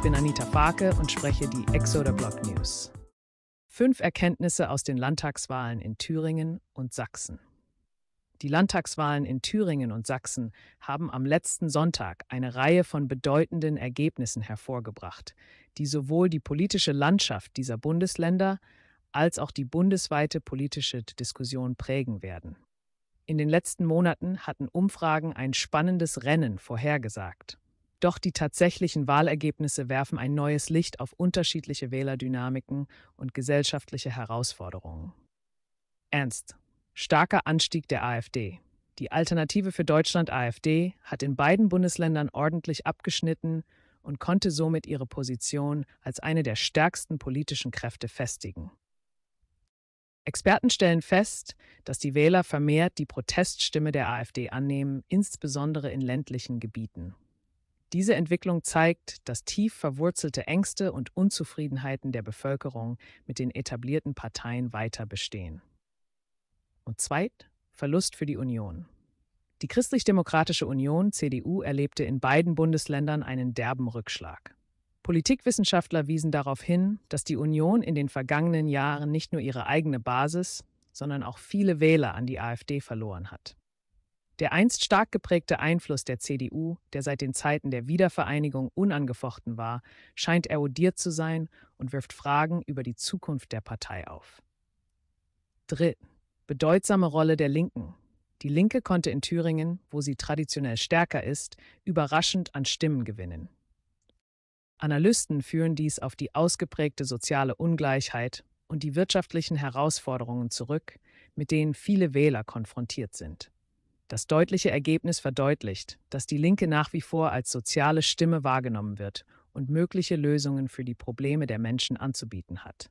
Ich bin Anita Farke und spreche die Exoder Blog News. Fünf Erkenntnisse aus den Landtagswahlen in Thüringen und Sachsen. Die Landtagswahlen in Thüringen und Sachsen haben am letzten Sonntag eine Reihe von bedeutenden Ergebnissen hervorgebracht, die sowohl die politische Landschaft dieser Bundesländer als auch die bundesweite politische Diskussion prägen werden. In den letzten Monaten hatten Umfragen ein spannendes Rennen vorhergesagt. Doch die tatsächlichen Wahlergebnisse werfen ein neues Licht auf unterschiedliche Wählerdynamiken und gesellschaftliche Herausforderungen. Ernst. Starker Anstieg der AfD. Die Alternative für Deutschland AfD hat in beiden Bundesländern ordentlich abgeschnitten und konnte somit ihre Position als eine der stärksten politischen Kräfte festigen. Experten stellen fest, dass die Wähler vermehrt die Proteststimme der AfD annehmen, insbesondere in ländlichen Gebieten. Diese Entwicklung zeigt, dass tief verwurzelte Ängste und Unzufriedenheiten der Bevölkerung mit den etablierten Parteien weiter bestehen. Und zweit, Verlust für die Union. Die Christlich-Demokratische Union, CDU, erlebte in beiden Bundesländern einen derben Rückschlag. Politikwissenschaftler wiesen darauf hin, dass die Union in den vergangenen Jahren nicht nur ihre eigene Basis, sondern auch viele Wähler an die AfD verloren hat. Der einst stark geprägte Einfluss der CDU, der seit den Zeiten der Wiedervereinigung unangefochten war, scheint erodiert zu sein und wirft Fragen über die Zukunft der Partei auf. Dritt. Bedeutsame Rolle der Linken. Die Linke konnte in Thüringen, wo sie traditionell stärker ist, überraschend an Stimmen gewinnen. Analysten führen dies auf die ausgeprägte soziale Ungleichheit und die wirtschaftlichen Herausforderungen zurück, mit denen viele Wähler konfrontiert sind. Das deutliche Ergebnis verdeutlicht, dass die Linke nach wie vor als soziale Stimme wahrgenommen wird und mögliche Lösungen für die Probleme der Menschen anzubieten hat.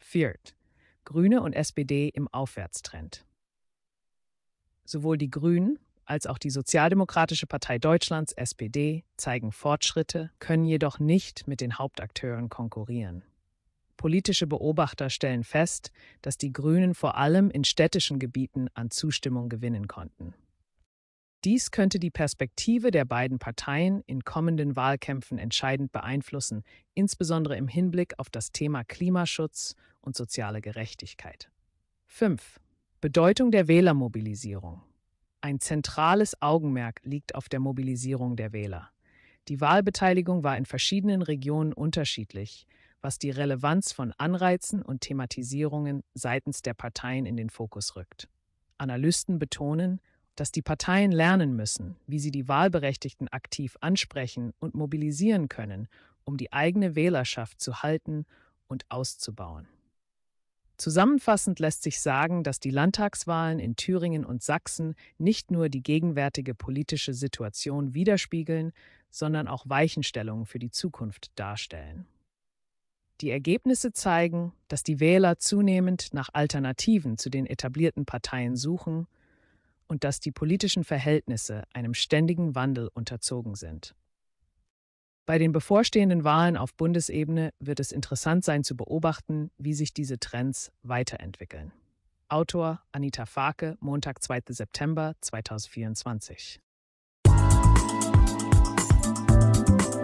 Viert. Grüne und SPD im Aufwärtstrend. Sowohl die Grünen als auch die Sozialdemokratische Partei Deutschlands SPD zeigen Fortschritte, können jedoch nicht mit den Hauptakteuren konkurrieren. Politische Beobachter stellen fest, dass die Grünen vor allem in städtischen Gebieten an Zustimmung gewinnen konnten. Dies könnte die Perspektive der beiden Parteien in kommenden Wahlkämpfen entscheidend beeinflussen, insbesondere im Hinblick auf das Thema Klimaschutz und soziale Gerechtigkeit. 5. Bedeutung der Wählermobilisierung. Ein zentrales Augenmerk liegt auf der Mobilisierung der Wähler. Die Wahlbeteiligung war in verschiedenen Regionen unterschiedlich, was die Relevanz von Anreizen und Thematisierungen seitens der Parteien in den Fokus rückt. Analysten betonen, dass die Parteien lernen müssen, wie sie die Wahlberechtigten aktiv ansprechen und mobilisieren können, um die eigene Wählerschaft zu halten und auszubauen. Zusammenfassend lässt sich sagen, dass die Landtagswahlen in Thüringen und Sachsen nicht nur die gegenwärtige politische Situation widerspiegeln, sondern auch Weichenstellungen für die Zukunft darstellen. Die Ergebnisse zeigen, dass die Wähler zunehmend nach Alternativen zu den etablierten Parteien suchen und dass die politischen Verhältnisse einem ständigen Wandel unterzogen sind. Bei den bevorstehenden Wahlen auf Bundesebene wird es interessant sein zu beobachten, wie sich diese Trends weiterentwickeln. Autor Anita Farke, Montag, 2. September 2024.